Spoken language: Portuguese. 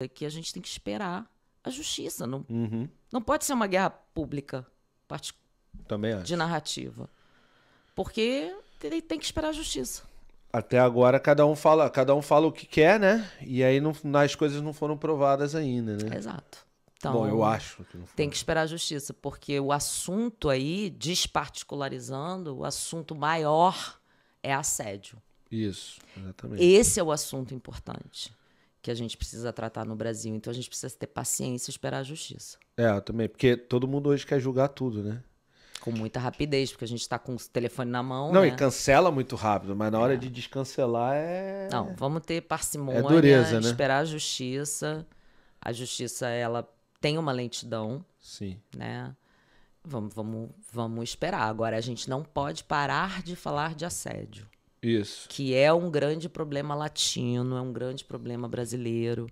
É que a gente tem que esperar a justiça. Não, uhum. não pode ser uma guerra pública de narrativa. Porque tem, tem que esperar a justiça. Até agora cada um fala, cada um fala o que quer, né? E aí não, as coisas não foram provadas ainda, né? Exato. Então, Bom, eu acho que Tem que esperar a justiça, porque o assunto aí, desparticularizando, o assunto maior é assédio. Isso, exatamente. Esse é o assunto importante que a gente precisa tratar no Brasil. Então a gente precisa ter paciência e esperar a justiça. É, também, porque todo mundo hoje quer julgar tudo, né? Com muita rapidez, porque a gente está com o telefone na mão. Não, né? e cancela muito rápido, mas na hora é. de descancelar é. Não, vamos ter parcimônia, é dureza, né? esperar a justiça. A justiça, ela tem uma lentidão. Sim. Né? Vamos, vamos, vamos esperar. Agora, a gente não pode parar de falar de assédio. Isso. Que é um grande problema latino, é um grande problema brasileiro.